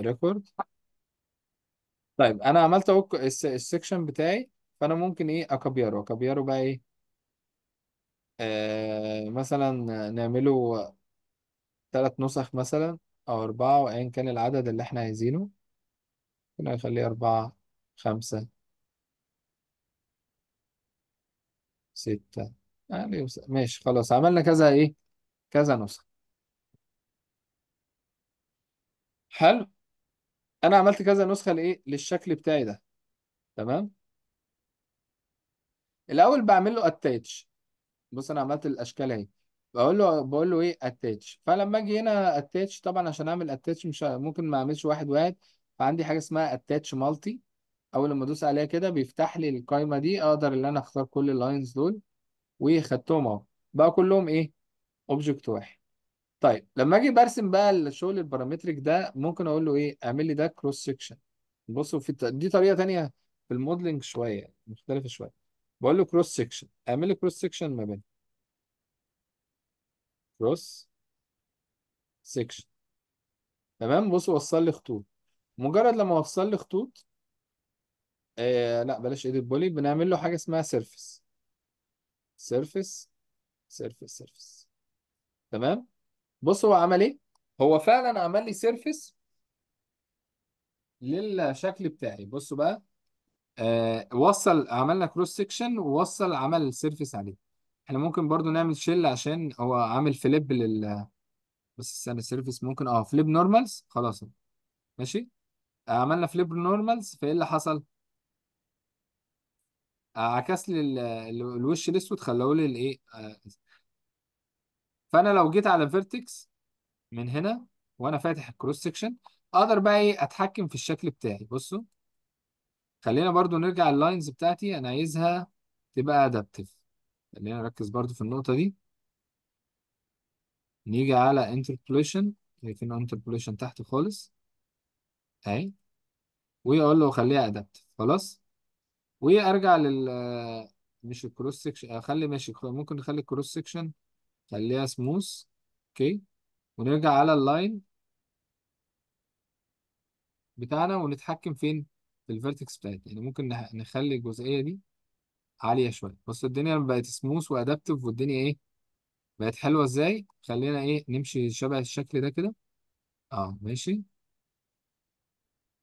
ريكورد طيب انا عملت اوك السكشن بتاعي فانا ممكن ايه اكبيره اكبيره بقى ايه آه مثلا نعمله ثلاث نسخ مثلا او اربعه وايا كان العدد اللي احنا عايزينه ممكن اخليه اربعه خمسه سته يعني ماشي خلاص عملنا كذا ايه كذا نسخه حلو انا عملت كذا نسخه لايه للشكل بتاعي ده تمام الاول بعمل له اتاتش بص انا عملت الاشكال اهي بقول له بقول له ايه اتاتش فلما اجي هنا اتاتش طبعا عشان اعمل اتاتش مش ممكن ما اعملش واحد واحد فعندي حاجه اسمها اتاتش مالتي اول لما ادوس عليها كده بيفتح لي القايمه دي اقدر ان انا اختار كل اللاينز دول وخدتهم اهو بقى كلهم ايه اوبجكت واحد طيب لما اجي برسم بقى الشغل البارامتريك ده ممكن اقول له ايه اعمل لي ده كروس سيكشن بصوا في الت... دي طريقه ثانيه في الموديلنج شويه مختلفه شويه بقول له كروس سيكشن اعمل لي كروس سيكشن ما بين كروس سيكشن تمام بص وصل لي خطوط مجرد لما وصل لي خطوط آه لا بلاش ايديت بولي بنعمل له حاجه اسمها سيرفيس سيرفيس سيرفيس سيرفيس تمام بص هو عمل ايه هو فعلا عمل لي سيرفيس للشكل بتاعي بصوا بقى آه وصل عملنا كروس سيكشن ووصل عمل السيرفيس عليه احنا ممكن برضو نعمل شيل عشان هو عامل فليب لل بس استنى السيرفيس ممكن اه فليب نورمالز خلاص ماشي عملنا فليب نورمالز فايه اللي حصل آه، عكس لي الوش الاسود خلاه لي الايه آه، فانا لو جيت على فيرتكس من هنا وانا فاتح الكروس سكشن اقدر بقى ايه اتحكم في الشكل بتاعي بصوا خلينا برضو نرجع اللاينز بتاعتي انا عايزها تبقى ادابتيف خلينا نركز برضو في النقطه دي نيجي على انتربوليشن شايفين انتربوليشن تحت خالص اهي واقول له خليها ادابتيف خلاص وارجع لل مش الكروس سكشن اخلي ماشي ممكن نخلي الكروس سكشن خليها سموث اوكي ونرجع على اللاين بتاعنا ونتحكم فين في الفيرتكس بتاعتنا يعني ممكن نخلي الجزئيه دي عاليه شويه بص الدنيا بقت سموث وادابتف والدنيا ايه بقت حلوه ازاي خلينا ايه نمشي شبه الشكل ده كده اه ماشي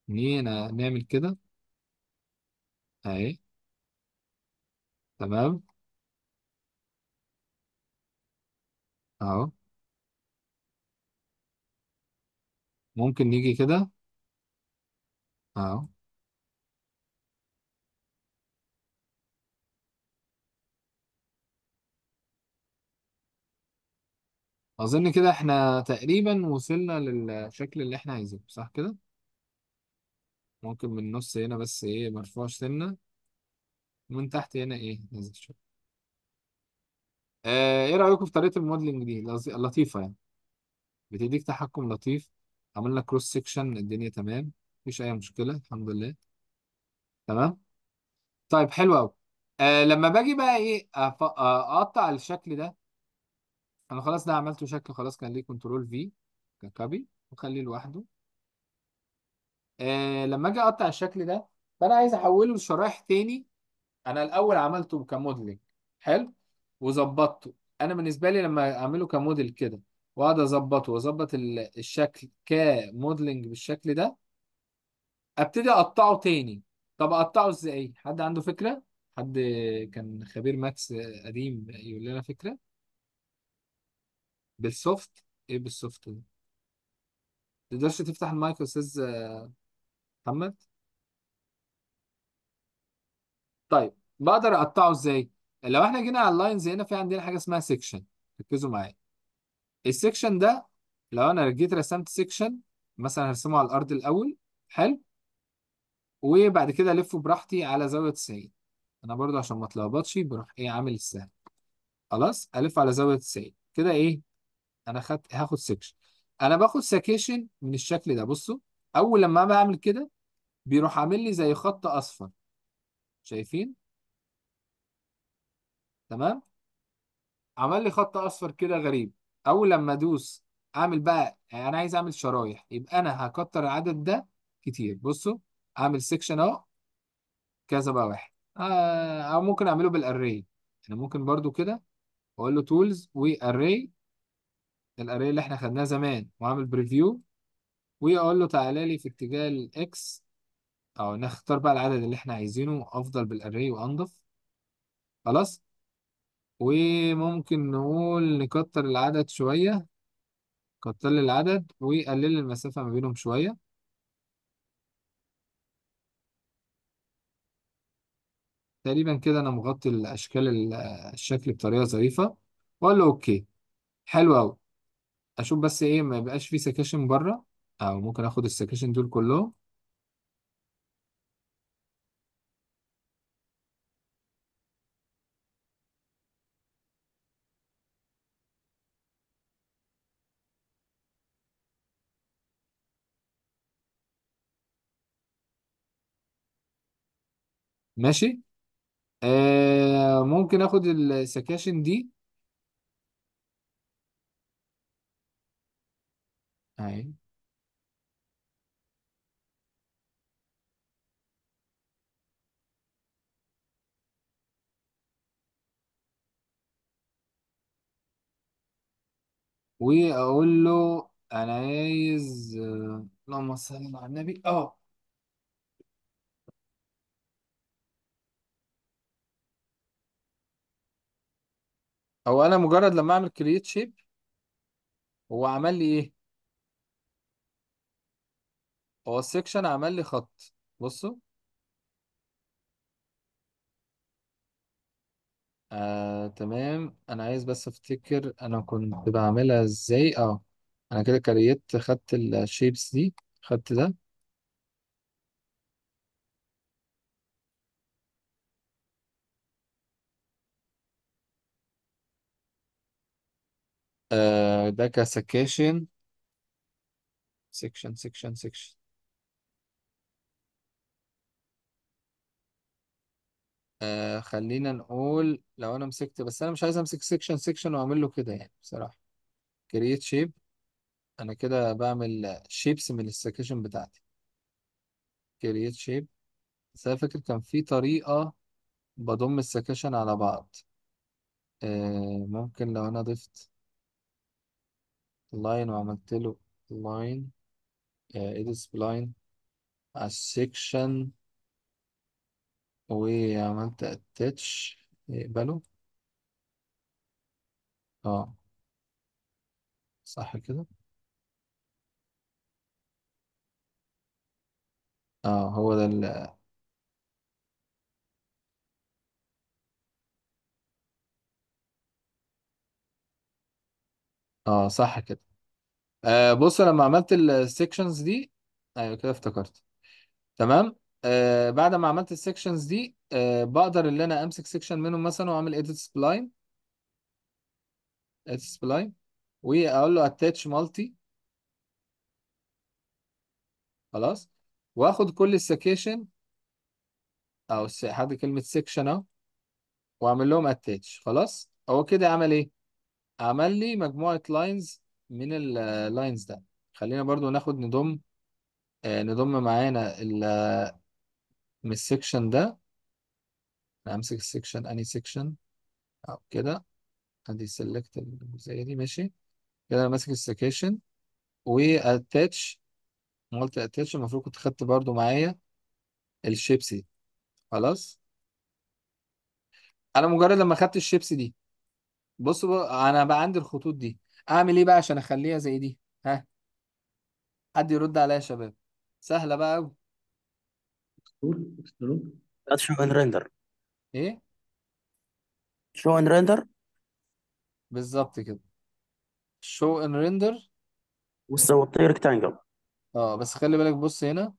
نينا نعمل كده اهي تمام اهو ممكن نيجي كده اهو اظن كده احنا تقريبا وصلنا للشكل اللي احنا عايزينه صح كده ممكن من النص هنا بس ايه مرفوع سنة ومن تحت هنا ايه نازل شوية آه ايه رايكم في طريقه الموديلنج دي لطيفه يعني بتديك تحكم لطيف عملنا كروس سيكشن الدنيا تمام مفيش اي مشكله الحمد لله تمام طيب حلو قوي آه لما باجي بقى ايه أف- آه، اقطع الشكل ده انا خلاص ده عملته شكل خلاص كان ليه كنترول في كان كوبي وخليه لوحده آه لما اجي اقطع الشكل ده فانا عايز احوله لشرايح تاني انا الاول عملته كموديلنج حلو وظبطته انا بالنسبه لي لما اعمله كموديل كده واقعد اظبطه واظبط الشكل كموديلنج بالشكل ده ابتدي اقطعه تاني طب اقطعه ازاي حد عنده فكره حد كان خبير ماكس قديم يقول لنا فكره بالسوفت ايه بالسوفت ده تقدرش تفتح المايك استاذ محمد طيب بقدر اقطعه ازاي لو احنا جينا على اللاينز هنا في عندنا حاجه اسمها سيكشن ركزوا معايا السيكشن ده لو انا جيت رسمت سيكشن مثلا هرسمه على الارض الاول حلو وبعد كده الفه براحتي على زاويه 90 انا برضو عشان ما اتلخبطش بروح ايه عامل السهم خلاص الف على زاويه 90 كده ايه انا خدت هاخد سيكشن انا باخد سكيشن من الشكل ده بصوا اول لما بعمل كده بيروح عامل لي زي خط اصفر شايفين تمام عمل لي خط اصفر كده غريب اول لما ادوس اعمل بقى يعني انا عايز اعمل شرايح يبقى انا هكتر العدد ده كتير بصوا اعمل سيكشن اهو كذا بقى واحد آه، او ممكن اعمله بالاري انا ممكن برضو كده واقول له تولز واري الاري اللي احنا خدناه زمان واعمل بريفيو واقول له تعالى لي في اتجاه الاكس او نختار بقى العدد اللي احنا عايزينه افضل بالاري وانضف خلاص وممكن نقول نكتر العدد شوية نكتر العدد وقلل المسافة ما بينهم شوية تقريبا كده أنا مغطي الأشكال الشكل بطريقة ظريفة وأقول له أوكي حلو أوي أشوف بس إيه ما يبقاش فيه سكاشن بره أو ممكن آخد السكاشن دول كلهم ماشي آه ممكن اخد السكاشن دي اهي واقول له انا عايز آه، اللهم صل على النبي اه هو انا مجرد لما اعمل كرييت شيب هو عمل لي ايه هو السكشن عمل لي خط بصوا آه تمام انا عايز بس افتكر انا كنت بعملها ازاي اه انا كده كريت خدت الشيبس دي خدت ده آه، ده كسكاشن سكشن سكشن سكشن آه خلينا نقول لو انا مسكت بس انا مش عايز امسك سكشن سكشن واعمل له كده يعني بصراحة كرييت شيب انا كده بعمل شيبس من السكشن بتاعتي كرييت شيب بس انا فاكر كان في طريقة بضم السكشن على بعض آه ممكن لو انا ضفت لاين وعملت له لاين ايديت سبلاين على السكشن وعملت اتاتش يقبله اه صح كده اه هو ده اللي اه صح كده آه بص لما عملت السكشنز دي ايوه كده افتكرت تمام آه بعد ما عملت السكشنز دي آه بقدر ان انا امسك سكشن منهم مثلا واعمل ايديت سبلاين ايديت سبلاين واقول له اتاتش مالتي خلاص واخد كل السكيشن او حد كلمه سكشن اهو واعمل لهم اتاتش خلاص هو كده عمل ايه عمل لي مجموعة لاينز من اللاينز ده خلينا برضو ناخد نضم آه، نضم معانا ال من السكشن ده نمسك السكشن أني سكشن أو كده أدي سيلكت الجزئية دي ماشي كده أنا ماسك السكشن وأتاتش قلت أتاتش المفروض كنت خدت برضو معايا الشيبسي خلاص أنا مجرد لما خدت الشيبسي دي بص بقى انا بقى عندي الخطوط دي اعمل ايه بقى عشان اخليها زي دي ها حد يرد عليا يا شباب سهله بقى قوي شو ان ريندر ايه شو ان ريندر بالظبط كده شو ان ريندر وتسوي ريكتانجل اه بس خلي بالك بص هنا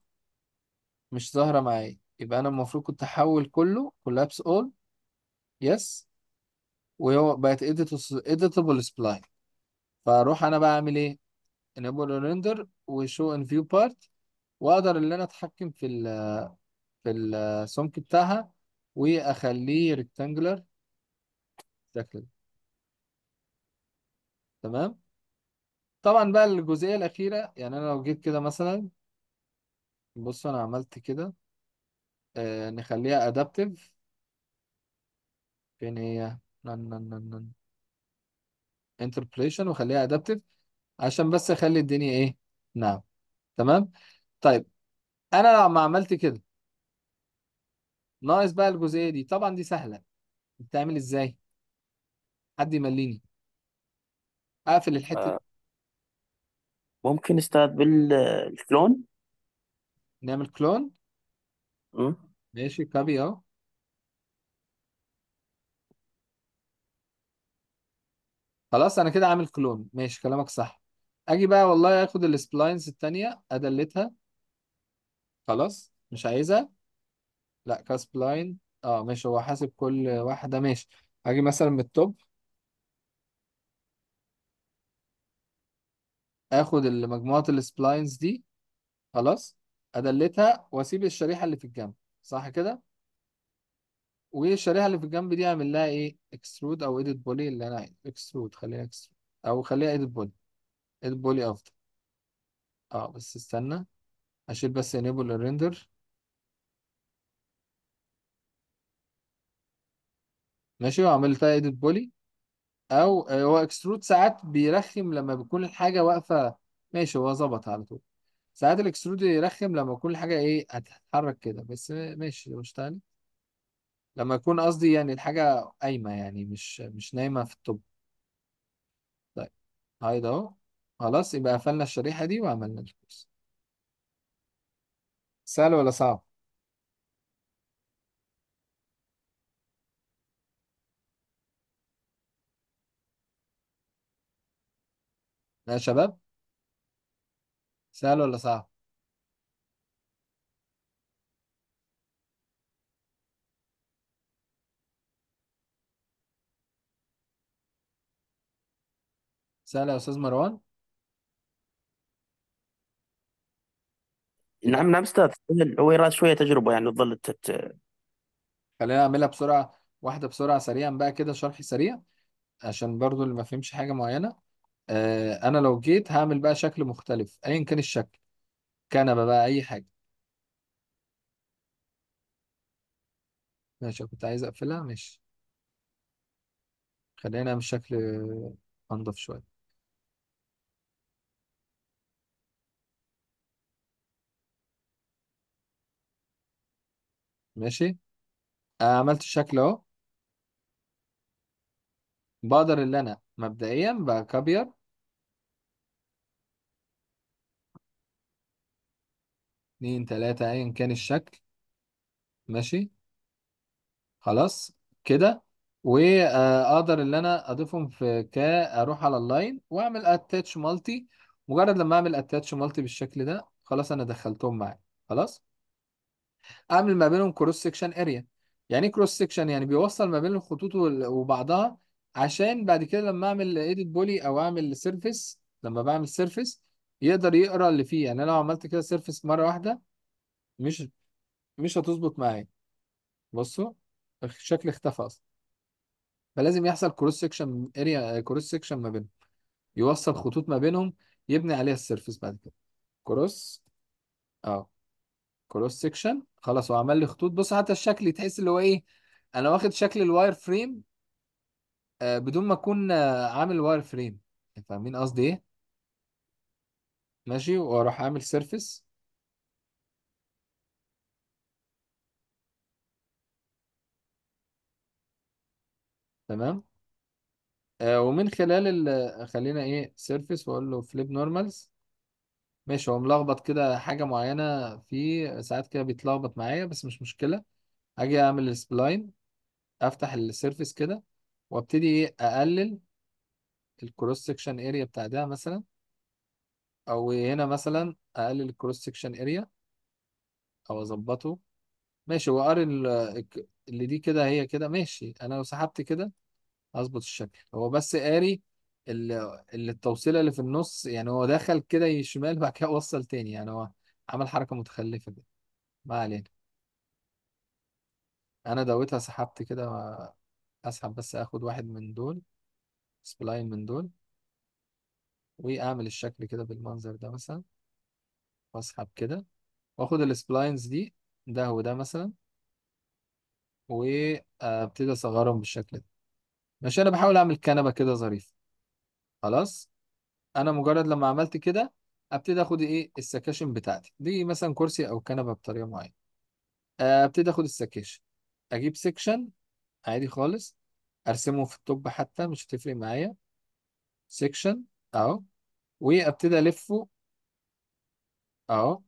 مش ظاهره معايا يبقى انا المفروض كنت احول كله كولابس اول يس وهو بقت editable سبلاين فاروح انا بقى اعمل ايه انابل ريندر وشو ان فيو بارت واقدر ان انا اتحكم في ال في السمك بتاعها واخليه ريكتانجلر ده تمام طبعا بقى الجزئيه الاخيره يعني انا لو جيت كده مثلا بص انا عملت كده آه نخليها ادابتيف فين هي انتربريشن وخليها ادابتيف عشان بس اخلي الدنيا ايه نعم تمام طيب انا لما عملت كده ناقص بقى الجزئيه دي طبعا دي سهله بتتعمل ازاي حد يمليني اقفل الحته دي آه، ممكن نستعد بالكلون نعمل كلون ماشي كابي اهو خلاص انا كده عامل كلون ماشي كلامك صح اجي بقى والله اخد السبلاينز التانية ادلتها خلاص مش عايزها لا كاسبلاين اه ماشي هو حاسب كل واحدة ماشي اجي مثلا من التوب اخد مجموعة السبلاينز دي خلاص ادلتها واسيب الشريحة اللي في الجنب صح كده والشريحه اللي في الجنب دي اعمل لها ايه اكسترود او ايديت بولي اللي انا عايزه اكسترود خليها اكسترود او خليها ايديت بولي ايديت بولي افضل اه بس استنى اشيل بس انيبل الريندر ماشي وعملتها ايديت بولي او هو اكسترود ساعات بيرخم لما بيكون الحاجه واقفه ماشي هو ظبط على طول ساعات الاكسترود يرخم لما يكون الحاجه ايه هتتحرك كده بس ماشي مش اشتغل لما يكون قصدي يعني الحاجة قايمة يعني مش مش نايمة في الطب طيب هاي ده اهو خلاص يبقى قفلنا الشريحة دي وعملنا الكورس سهل ولا صعب؟ يا شباب سهل ولا صعب؟ سهلة يا أستاذ مروان نعم نعم استاذ هو يراد شويه تجربه يعني تظل تت... خلينا أعملها بسرعة واحدة بسرعة سريعا بقى كده شرح سريع عشان برضو اللي ما فهمش حاجة معينة آه أنا لو جيت هعمل بقى شكل مختلف أيا كان الشكل كنبة بقى أي حاجة ماشي كنت عايز أقفلها ماشي خلينا نعمل شكل أنضف شوية ماشي آه، عملت الشكل اهو بقدر اللي انا مبدئيا بكبير اتنين تلاتة ايا كان الشكل ماشي خلاص كده واقدر آه، اللي انا اضيفهم في كا اروح على اللاين واعمل اتاتش مالتي مجرد لما اعمل اتاتش مالتي بالشكل ده خلاص انا دخلتهم معايا خلاص اعمل ما بينهم كروس سكشن اريا يعني ايه كروس سكشن يعني بيوصل ما بين الخطوط وبعضها عشان بعد كده لما اعمل ايديت بولي او اعمل سيرفيس لما بعمل سيرفيس يقدر يقرا اللي فيه يعني انا لو عملت كده سيرفيس مره واحده مش مش هتظبط معايا بصوا الشكل اختفى اصلا فلازم يحصل كروس سكشن اريا كروس سكشن ما بينهم يوصل خطوط ما بينهم يبني عليها السيرفيس بعد كده كروس اه كروس سكشن خلاص هو عمل لي خطوط بص حتى الشكل تحس اللي هو ايه انا واخد شكل الواير آه، فريم بدون ما اكون آه، عامل واير فريم فاهمين قصدي ايه ماشي واروح عامل سيرفيس تمام آه، ومن خلال خلينا ايه سيرفيس واقول له فليب نورمالز ماشي هو ملخبط كده حاجة معينة في ساعات كده بيتلخبط معايا بس مش مشكلة أجي أعمل السبلاين أفتح السيرفيس كده وأبتدي إيه أقلل الكروس سكشن اريا بتاع ده مثلا أو هنا مثلا أقلل الكروس سكشن اريا أو أظبطه ماشي وأر اللي دي كده هي كده ماشي أنا لو سحبت كده هظبط الشكل هو بس قاري ال- التوصيله اللي في النص يعني هو دخل كده شمال بعد كده وصل تاني يعني هو عمل حركه متخلفه كده ما علينا انا دويتها سحبت كده اسحب بس اخد واحد من دول سبلاين من دول واعمل الشكل كده بالمنظر ده مثلا واسحب كده واخد السبلاينز دي ده وده مثلا وابتدي اصغرهم بالشكل ده ماشي انا بحاول اعمل كنبه كده ظريفه خلاص انا مجرد لما عملت كده ابتدي اخد ايه السكاشن بتاعتي دي مثلا كرسي او كنبه بطريقه معينه آه، ابتدي اخد السكاشن اجيب سكشن عادي خالص ارسمه في الطب حتى مش هتفرق معايا سكشن اهو وابتدي الفه اهو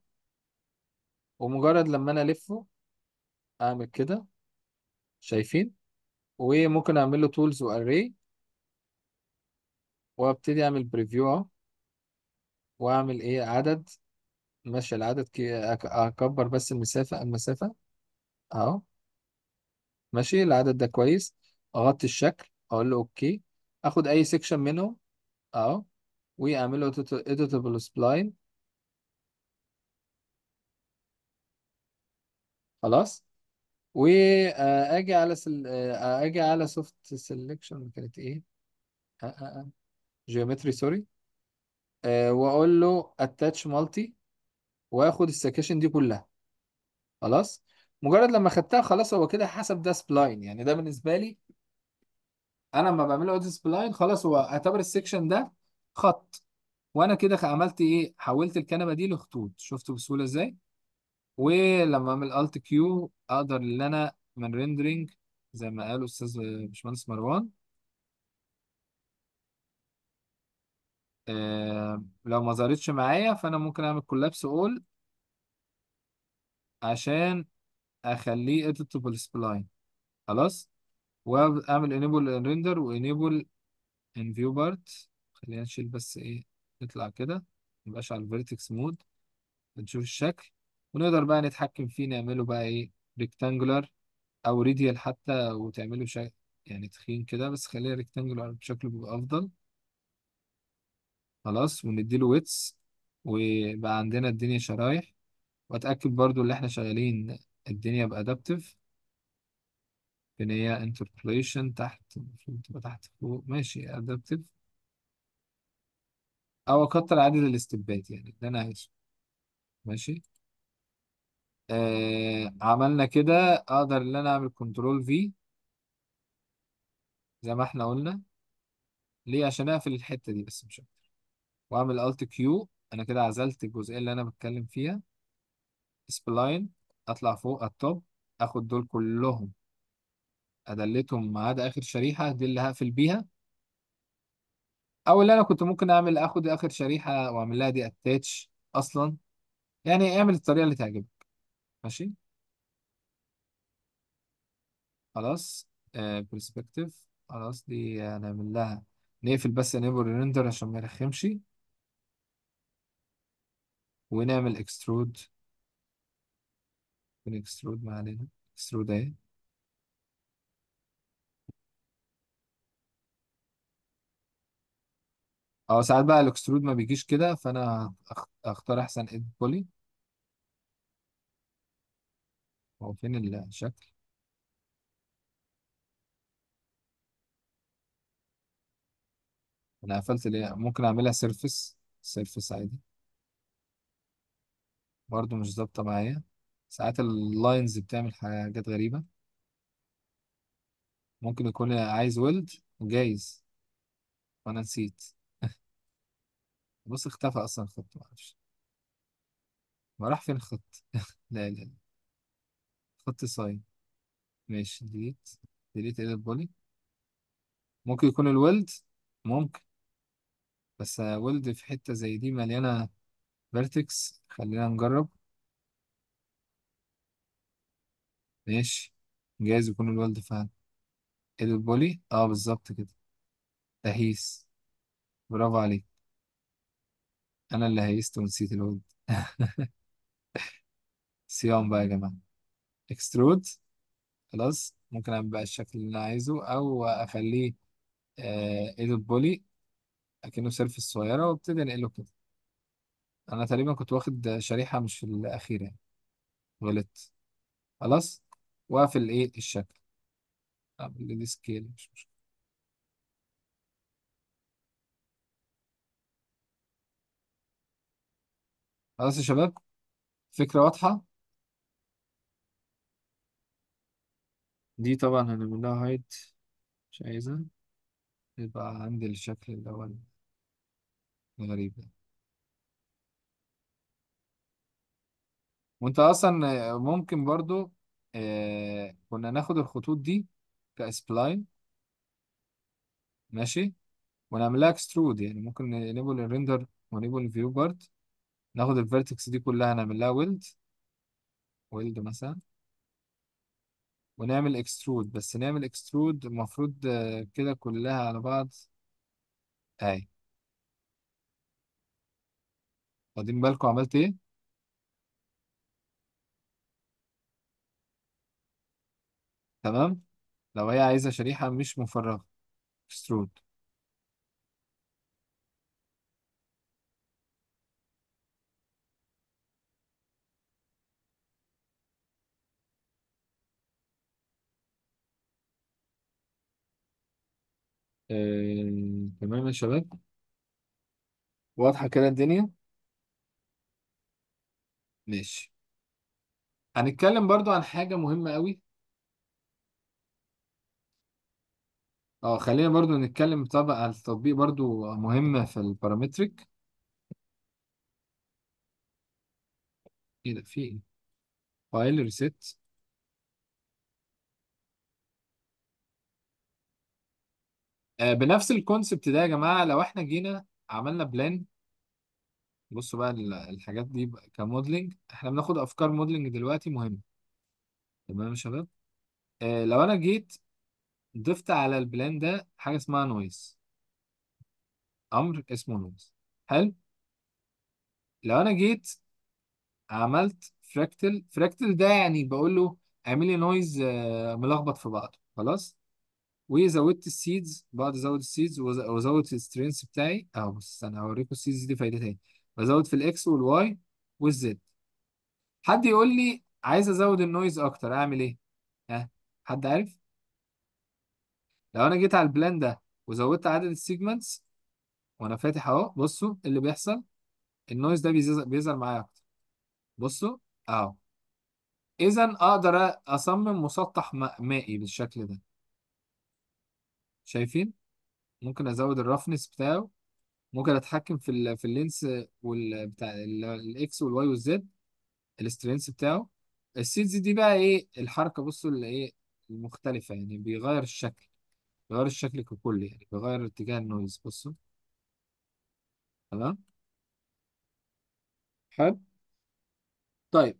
ومجرد لما انا الفه اعمل كده شايفين وممكن اعمل له تولز واري وابتدي اعمل بريفيو اهو واعمل ايه عدد ماشي العدد كي اكبر بس المسافة المسافة اهو ماشي العدد ده كويس اغطي الشكل اقول له اوكي اخد اي سيكشن منهم اهو واعمل له editable سبلاين خلاص واجي على سل... آه، آه، اجي على سوفت سيلكشن كانت ايه آه، آه، آه. جيومتري سوري آه واقول له اتاتش مالتي واخد السكيشن دي كلها خلاص مجرد لما خدتها خلاص هو كده حسب ده سبلاين يعني ده بالنسبه لي انا لما بعمله اوديت سبلاين خلاص هو اعتبر السكشن ده خط وانا كده عملت ايه حولت الكنبه دي لخطوط شفتوا بسهوله ازاي ولما اعمل الت كيو اقدر ان انا من ريندرينج زي ما قال استاذ باشمهندس مروان آه، لو ما ظهرتش معايا فانا ممكن اعمل كولابس اول عشان اخليه اديتبل سبلاين خلاص واعمل انيبل ريندر وانيبل ان فيو بارت خلينا نشيل بس ايه نطلع كده ميبقاش على الفيرتكس مود نشوف الشكل ونقدر بقى نتحكم فيه نعمله بقى ايه ريكتانجولار او ريديال حتى وتعمله شكل يعني تخين كده بس خليه ريكتانجولار بشكل بيبقى افضل خلاص ونديله ويتس ويبقى عندنا الدنيا شرايح واتأكد برضو اللي احنا شغالين الدنيا بأدابتيف ان هي انتربوليشن تحت المفروض تبقى تحت فوق ماشي أدابتيف أو أكتر عدد الاستبات يعني اللي أنا عايزه ماشي آه عملنا كده أقدر إن أنا أعمل كنترول في زي ما احنا قلنا ليه عشان أقفل الحتة دي بس مش أكتر واعمل الت كيو انا كده عزلت الجزئيه اللي انا بتكلم فيها سبلاين اطلع فوق التوب اخد دول كلهم ادلتهم ما عدا اخر شريحه دي اللي هقفل بيها او اللي انا كنت ممكن اعمل اخد اخر شريحه واعمل لها دي اتاتش اصلا يعني اعمل الطريقه اللي تعجبك ماشي خلاص برسبكتيف آه، خلاص دي هنعمل لها نقفل بس انيبل ريندر عشان ما يرخمش ونعمل اكسترود ونكسترود ما علينا اكسترود اهي اه ساعات بقى الاكسترود ما بيجيش كده فانا هختار احسن ايد بولي هو فين الشكل انا قفلت ليه ممكن اعملها سيرفس سيرفس عادي برضه مش ظابطة معايا ساعات اللاينز بتعمل حاجات غريبة ممكن يكون عايز ولد وجايز وأنا نسيت بص اختفى أصلا الخط معرفش ما راح فين الخط لا لا خط صايم ماشي ديليت ديليت ايه البولي ممكن يكون الولد ممكن بس ولد في حتة زي دي مليانة فيرتكس خلينا نجرب ماشي جايز يكون الولد فعلا ايد البولي اه بالظبط كده تهيس برافو عليك انا اللي هيست ونسيت الولد صيام بقى يا جماعة اكسترود خلاص ممكن ابقى الشكل اللي انا عايزه او اخليه آه، ايد البولي اكنه سيرفس صغيرة وابتدي انقله كده انا تقريبا كنت واخد شريحة مش في الاخير يعني غلطت خلاص واقفل ايه الشكل اعمل دي سكيل مش مشكلة خلاص يا شباب فكرة واضحة دي طبعا هنعمل لها هايد مش عايزها يبقى عندي الشكل اللي هو الغريب ده وانت اصلا ممكن برضو آه، كنا ناخد الخطوط دي كاسبلاين ماشي ونعملها اكسترود يعني ممكن نيبل الريندر ونيبل الفيو بارت ناخد الفيرتكس دي كلها نعمل لها ويلد ويلد مثلا ونعمل اكسترود بس نعمل اكسترود المفروض آه، كده كلها على بعض اهي واخدين بالكم عملت ايه تمام لو هي عايزة شريحة مش مفرغة اكسترود آه، تمام يا شباب واضحة كده الدنيا ماشي هنتكلم برضو عن حاجة مهمة قوي اه خلينا برضو نتكلم طبعا على التطبيق برضو مهم في البارامتريك ايه ده في ايه فايل ريسيت آه بنفس الكونسبت ده يا جماعة لو احنا جينا عملنا بلان بصوا بقى الحاجات دي كموديلنج احنا بناخد افكار موديلنج دلوقتي مهمة تمام يا شباب آه لو انا جيت ضفت على البلان ده حاجة اسمها نويز أمر اسمه نويز حلو لو أنا جيت عملت فراكتل فراكتل ده يعني بقول له اعمل لي نويز آه، ملخبط في بعضه خلاص وزودت السيدز بقعد ازود السيدز وازود السترينث بتاعي اهو بص انا هوريكم السيدز دي فايدتها ايه بزود في الاكس والواي والزد حد يقول لي عايز ازود النويز اكتر اعمل ايه ها حد عارف لو انا جيت على البلان ده وزودت عدد السيجمنتس وانا فاتح اهو بصوا إيه اللي بيحصل النويز ده بيظهر معايا اكتر بصوا اهو اذا اقدر اصمم مسطح مائي بالشكل ده شايفين ممكن ازود الرفنس بتاعه ممكن اتحكم في الـ في اللينس والبتاع بتاع الاكس والواي والزد السترينس بتاعه السيدز دي بقى ايه الحركه بصوا اللي ايه المختلفه يعني بيغير الشكل بغير الشكل ككل يعني بغير اتجاه النويز بص تمام حلو طيب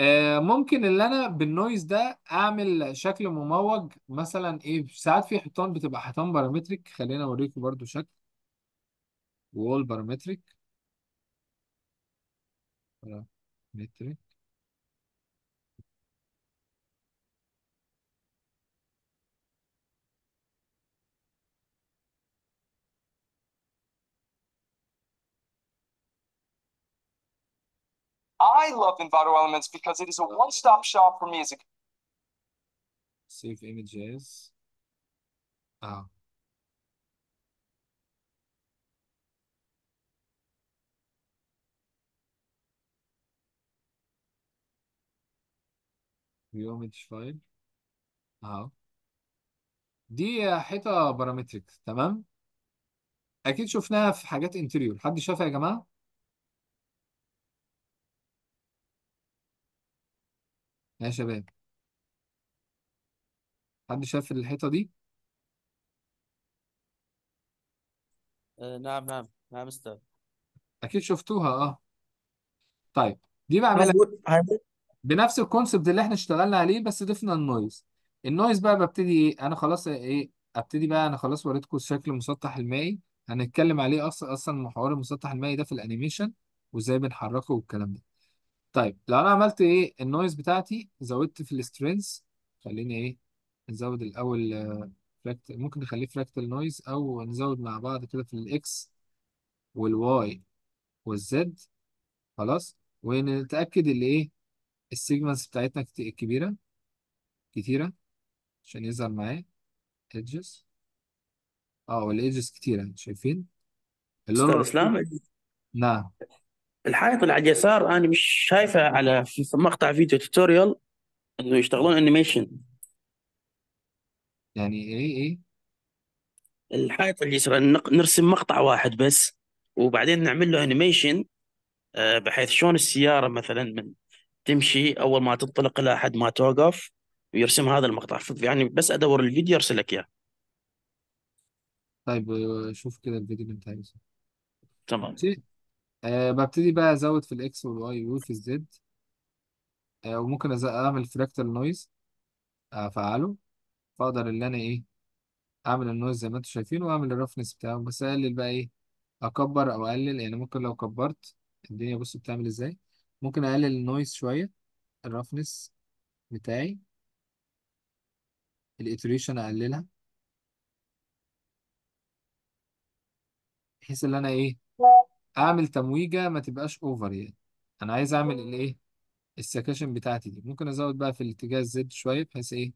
آه ممكن اللي انا بالنويز ده اعمل شكل مموج مثلا ايه ساعات في حيطان بتبقى حيطان بارامتريك خلينا اوريكم برضو شكل وول بارامتريك بارامتريك I love Envato Elements because it is a one stop shop for music. Save images. Oh. View image file. اهو. دي حيطة بارامتريك تمام؟ أكيد شفناها في حاجات انتريور، حد شافها يا جماعة؟ يا شباب حد شاف الحيطة دي آه نعم نعم نعم استاذ أكيد شفتوها أه طيب دي بعملها بنفس الكونسبت اللي احنا اشتغلنا عليه بس ضفنا النويز النويز بقى ببتدي ايه انا خلاص آه، ايه ابتدي بقى انا خلاص وريتكم شكل المسطح المائي هنتكلم عليه اصلا اصلا محور المسطح المائي ده في الانيميشن وازاي بنحركه والكلام ده طيب لو انا عملت ايه النويز بتاعتي زودت في السترينز خليني ايه نزود الاول فراكتل آه، ممكن نخليه فراكتل نويز او نزود مع بعض كده في الاكس والواي والزد خلاص ونتاكد اللي ايه السيجمنتس بتاعتنا كبيره كتيره عشان يظهر معايا ايدجز اه والايدجز كتيره شايفين اللون اسلام نعم الحائط اللي على اليسار انا مش شايفه على في مقطع فيديو توتوريال انه يشتغلون انيميشن يعني ايه ايه الحائط اليسار نرسم مقطع واحد بس وبعدين نعمل له انيميشن آه، بحيث شلون السياره مثلا من تمشي اول ما تنطلق الى حد ما توقف ويرسم هذا المقطع يعني بس ادور الفيديو ارسل لك اياه طيب آه، شوف كده الفيديو اللي انت عايزه تمام أه ببتدي بقى أزود في الإكس والواي وفي الزد أه وممكن أز- أعمل فراكتال نويز أفعله فأقدر إن أنا إيه أعمل النويز زي ما انتم شايفين وأعمل الرفنس بتاعه بس أقلل بقى إيه أكبر أو أقلل يعني ممكن لو كبرت الدنيا بص بتعمل إزاي ممكن أقلل النويز شوية الرفنس بتاعي الإتريشن أقللها بحيث إن أنا إيه اعمل تمويجه ما تبقاش اوفر يعني انا عايز اعمل الايه السكاشن بتاعتي دي ممكن ازود بقى في الاتجاه الزد شويه بحيث ايه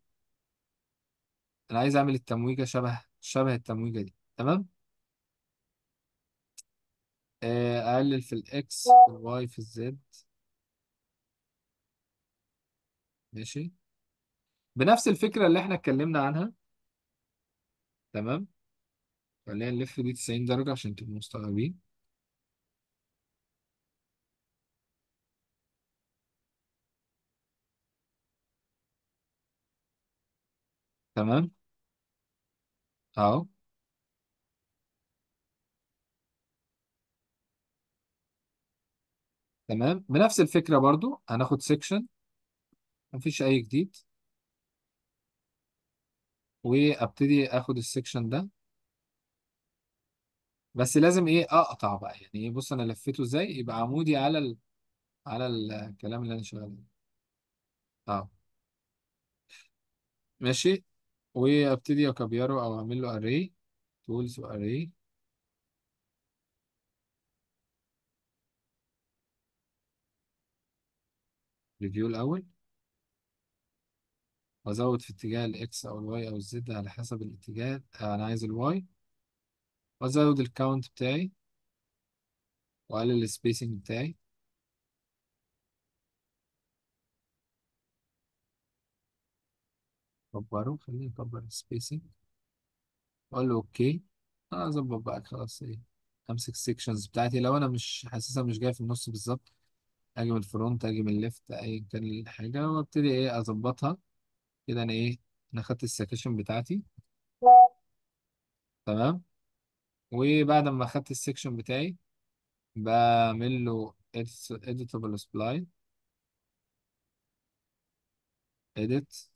انا عايز اعمل التمويجه شبه شبه التمويجه دي تمام آه، اقلل في الاكس في الواي في الزد ماشي بنفس الفكره اللي احنا اتكلمنا عنها تمام خلينا نلف دي 90 درجه عشان تبقوا مستوعبين تمام اهو تمام بنفس الفكرة برضو هناخد سيكشن مفيش اي جديد وابتدي اخد السيكشن ده بس لازم ايه اقطع بقى يعني ايه بص انا لفيته ازاي يبقى عمودي على ال... على الكلام اللي انا شغال بيه اه ماشي وابتدي اكبره او اعمل له array tools array ريفيو الاول وازود في اتجاه الاكس او الواي او الزد على حسب الاتجاه انا عايز الواي وازود الكاونت بتاعي واقلل السبيسنج بتاعي اكبره خليني اكبر السبيسنج اقول له اوكي انا اظبط بقى خلاص ايه امسك السكشنز بتاعتي لو انا مش حاسسها مش جايه في النص بالظبط اجي من الفرونت اجي من الليفت اي كان الحاجه وابتدي ايه اظبطها كده انا ايه انا خدت السكشن بتاعتي تمام وبعد ما خدت السكشن بتاعي بعمل له editable سبلاي edit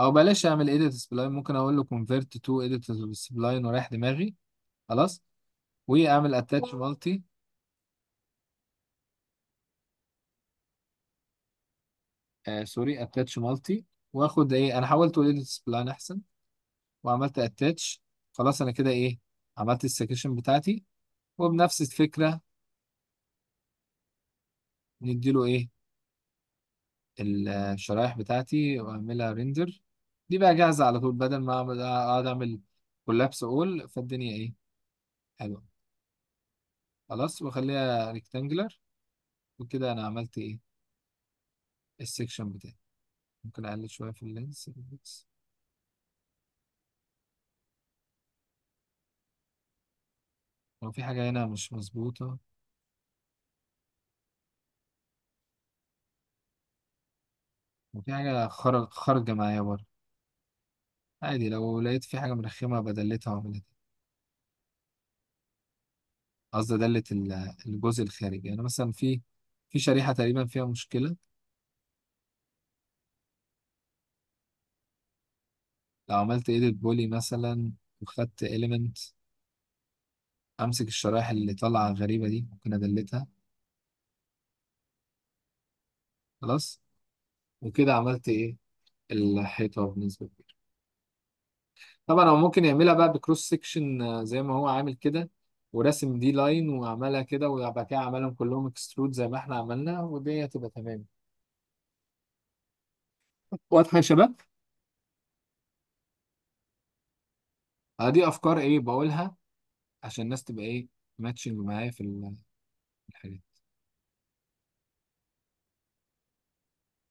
او بلاش اعمل edit spline ممكن اقول له convert to edit spline ورايح دماغي خلاص واعمل اتاتش مالتي آه سوري اتاتش مالتي واخد ايه انا حاولت edit spline احسن وعملت اتاتش خلاص انا كده ايه عملت السكشن بتاعتي وبنفس الفكرة نديله ايه الشرايح بتاعتي واعملها ريندر دي بقى جاهزة على طول بدل ما أقعد أعمل كولابس أول فالدنيا إيه حلوة خلاص وأخليها ريكتانجلر وكده أنا عملت إيه السكشن بتاعي ممكن أقلل شوية في اللينس بس. لو في حاجة هنا مش مظبوطة لو في حاجة خارجة معايا برضه عادي لو لقيت في حاجة مرخمة بدلتها وعملتها قصدي أدلت الجزء الخارجي يعني مثلا في في شريحة تقريبا فيها مشكلة لو عملت إيديت بولي مثلا وخدت إيليمنت أمسك الشرايح اللي طالعة غريبة دي ممكن أدلتها خلاص وكده عملت إيه الحيطة بالنسبة لي طبعا هو ممكن يعملها بقى بكروس سيكشن آه، زي ما هو عامل كده وراسم دي لاين وعملها كده وبعد كده عملهم كلهم اكسترود زي ما احنا عملنا ودي هتبقى تمام واضحة يا شباب؟ آه، دي افكار ايه بقولها عشان الناس تبقى ايه ماتشنج معايا في الحاجات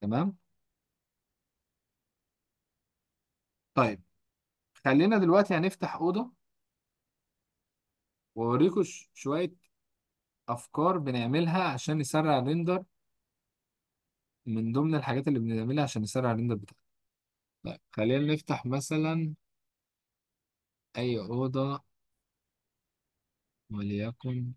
تمام؟ طيب خلينا دلوقتي هنفتح أوضة وأوريكم شوية أفكار بنعملها عشان نسرع الريندر من ضمن الحاجات اللي بنعملها عشان نسرع الريندر بتاعنا طيب خلينا نفتح مثلا أي أوضة وليكن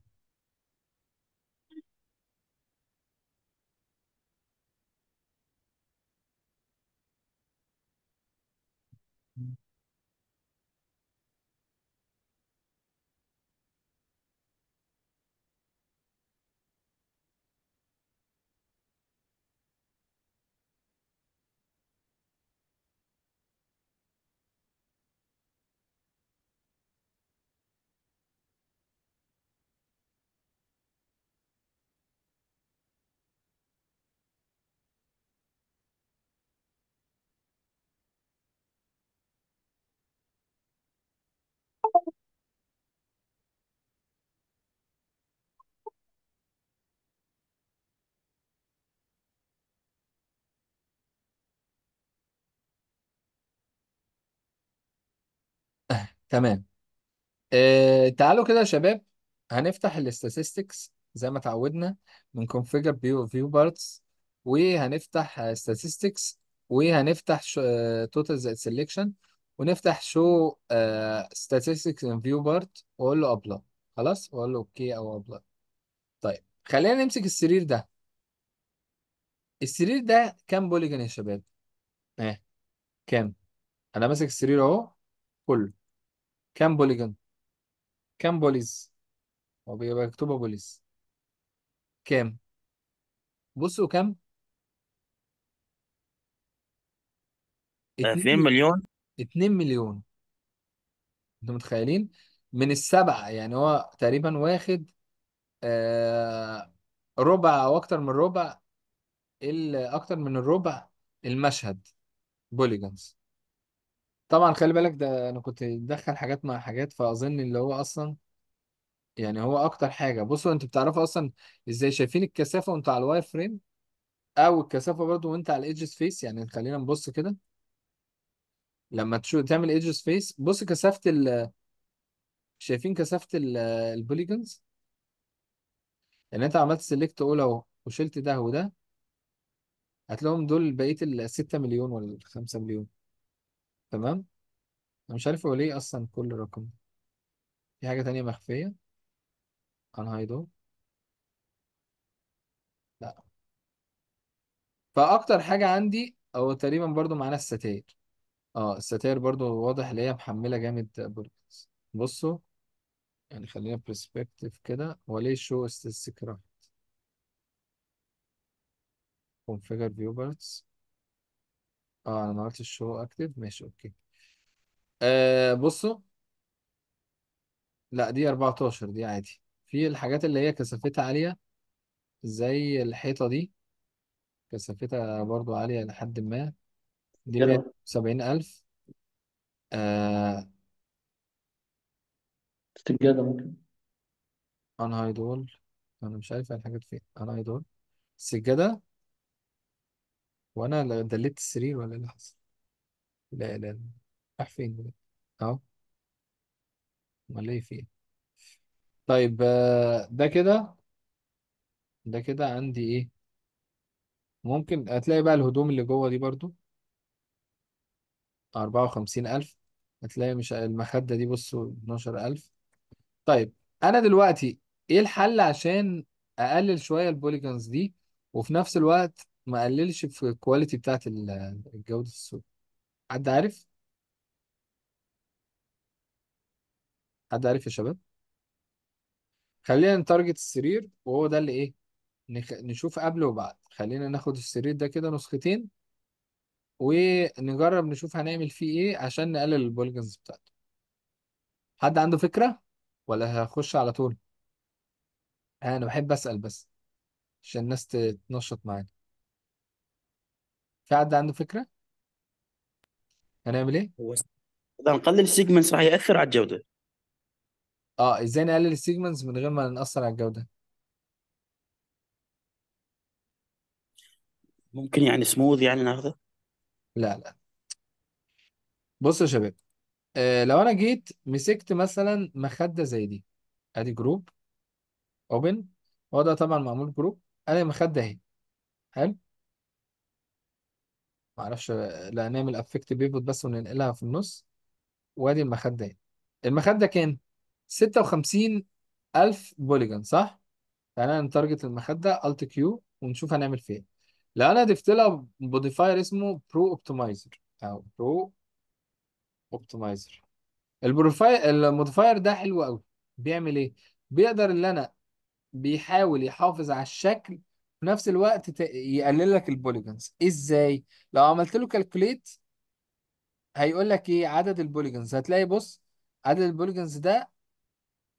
تمام آه تعالوا كده يا شباب هنفتح الاستاتستكس زي ما اتعودنا من configure view view parts وهنفتح statistics وهنفتح شو- آه، total selection ونفتح show آه، statistics in view part واقول له apply خلاص واقول له اوكي او apply طيب خلينا نمسك السرير ده السرير ده كام بوليجون يا شباب؟ اه كام؟ انا ماسك السرير اهو كله كام بوليجون كام بوليز هو بيبقى مكتوبة بوليز كام بصوا كام 2 2 مليون 2 مليون انتوا متخيلين من السبعة يعني هو تقريبا واخد آه ربع او اكتر من ربع اكتر من الربع المشهد بوليجونز طبعا خلي بالك ده انا كنت بدخل حاجات مع حاجات فاظن اللي هو اصلا يعني هو اكتر حاجه بصوا انت بتعرفوا اصلا ازاي شايفين الكثافه وانت على الواير فريم او الكثافه برضو وانت على الايدج سبيس يعني خلينا نبص كده لما تشوف تعمل ايدج سبيس بص كثافه ال... شايفين كثافه البوليجونز يعني انت عملت سيلكت اول اهو وشلت ده وده هتلاقيهم دول بقيه ال 6 مليون ولا 5 مليون تمام انا مش عارف هو ليه اصلا كل رقم في حاجة تانية مخفية انا انهايدو لا فاكتر حاجة عندي او تقريبا برضو معانا الستاير اه الستاير برضو واضح ان هي محملة جامد بوركس بصوا يعني خلينا برسبكتيف كده هو ليه شو استاتستيك راحت كونفيجر فيو بارتس اه انا ما عرفتش شو اكتف ماشي اوكي آه بصوا لا دي 14 دي عادي في الحاجات اللي هي كثافتها عالية زي الحيطة دي كثافتها برضو عالية لحد ما دي يلا 170 ألف آه استجابة ممكن أنا هيدول أنا مش عارف الحاجات فين أنا هيدول السجادة وانا دليت السرير ولا إيه اللي حصل لا لا لا راح فين اهو امال ايه فين طيب آه، ده كده ده كده عندي ايه ممكن هتلاقي بقى الهدوم اللي جوه دي برضو أربعة وخمسين ألف هتلاقي مش المخدة دي بصوا اتناشر ألف طيب أنا دلوقتي إيه الحل عشان أقلل شوية البوليجونز دي وفي نفس الوقت ما قللش في الكواليتي بتاعت الجودة الصوت حد عارف حد عارف يا شباب خلينا نتارجت السرير وهو ده اللي ايه نخ... نشوف قبل وبعد خلينا ناخد السرير ده كده نسختين ونجرب نشوف هنعمل فيه ايه عشان نقلل البولجنز بتاعته حد عنده فكرة ولا هخش على طول انا بحب اسأل بس عشان الناس تتنشط معانا في حد عنده فكرة هنعمل ايه هو إذا نقلل السيجمنتس راح يأثر على الجودة اه ازاي نقلل السيجمنتس من غير ما نأثر على الجودة ممكن يعني سموذ يعني ناخذه لا لا بص يا شباب آه لو انا جيت مسكت مثلا مخدة زي دي ادي جروب اوبن هو ده طبعا معمول جروب انا المخدة اهي حلو معرفش لا نعمل افكت بيفوت بس وننقلها في النص وادي المخدة اهي المخدة كام؟ 56 ألف بوليجون صح؟ تعالى نتارجت المخدة الت كيو ونشوف هنعمل فيها لو أنا ضفت لها موديفاير اسمه برو اوبتمايزر أو برو اوبتمايزر البروفاير الموديفاير ده حلو قوي بيعمل إيه؟ بيقدر اللي أنا بيحاول يحافظ على الشكل في نفس الوقت يقلل لك البوليجونز ازاي لو عملت له كالكوليت هيقول لك ايه عدد البوليجونز هتلاقي بص عدد البوليجونز ده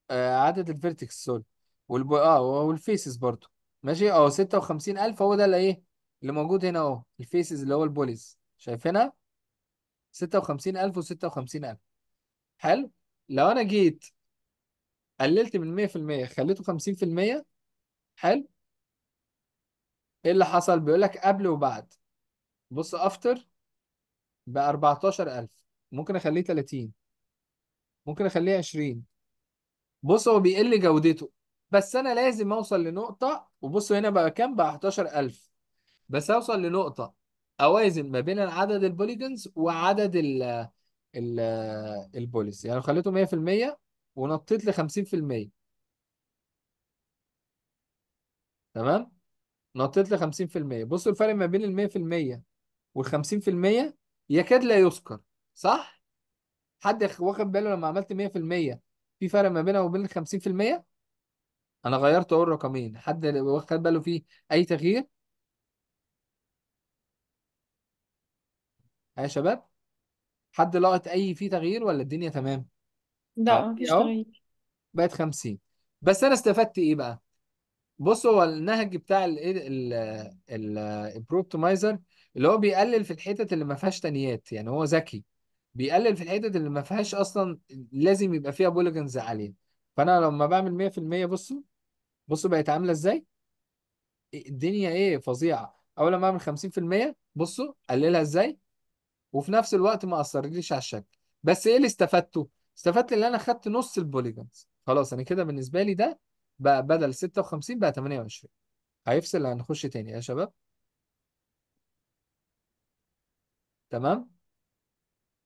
آه، عدد الفيرتكس سوري والبو... اه والفيسز برضو ماشي اه 56000 هو ده اللي ايه اللي موجود هنا اهو الفيسز اللي هو البوليز شايفينها 56000 و56000 حلو لو انا جيت قللت من 100% خليته 50% حلو ايه اللي حصل بيقول لك قبل وبعد بص افتر ب 14000 ممكن اخليه 30 ممكن اخليه 20 بص هو بيقل جودته بس انا لازم اوصل لنقطه وبص هنا بقى كام بقى 11000 بس اوصل لنقطه اوازن ما بين عدد البوليجونز وعدد ال ال البوليس يعني لو خليته 100% ونطيت ل 50% تمام نطيت ل 50% بصوا الفرق ما بين ال 100% وال 50% يكاد لا يذكر صح؟ حد واخد باله لما عملت 100% في فرق ما بينها وبين ال 50%؟ انا غيرت اهو الرقمين حد واخد باله فيه اي تغيير؟ ها أيوة يا شباب؟ حد لقط اي فيه تغيير ولا الدنيا تمام؟ لا مفيش تغيير بقت 50 بس انا استفدت ايه بقى؟ بص هو النهج بتاع إيه، البرو اوبتمايزر اللي هو بيقلل في الحتت اللي ما فيهاش تانيات يعني هو ذكي بيقلل في الحتت اللي ما فيهاش اصلا لازم يبقى فيها بوليجنز عاليه فانا لما بعمل 100% بصوا بصوا بقت عامله ازاي الدنيا ايه فظيعه اول ما اعمل 50% بصوا قللها ازاي وفي نفس الوقت ما اثرليش على الشكل بس ايه اللي استفدته استفدت ان انا خدت نص البوليجنز خلاص انا كده بالنسبه لي ده بقى بدل 56 بقى 28 هيفصل هنخش تاني يا شباب تمام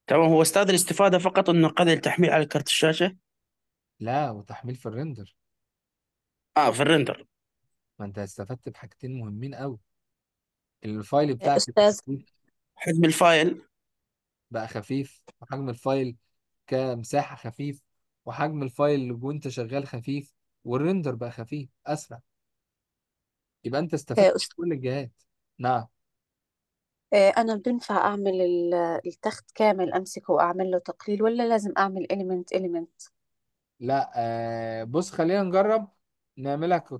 تمام هو استاذ الاستفادة فقط انه قدر التحميل على كرت الشاشة لا وتحميل في الريندر اه في الريندر ما انت استفدت بحاجتين مهمين قوي الفايل يا بتاعك أستاذ حجم الفايل بقى خفيف وحجم الفايل كمساحة خفيف وحجم الفايل اللي وانت شغال خفيف والريندر بقى خفيف اسرع يبقى انت يا آه، استفدت من كل الجهات نعم آه، أنا بنفع أعمل التخت كامل أمسكه وأعمل له تقليل ولا لازم أعمل إليمنت إليمنت لا آه، بص خلينا نجرب نعملها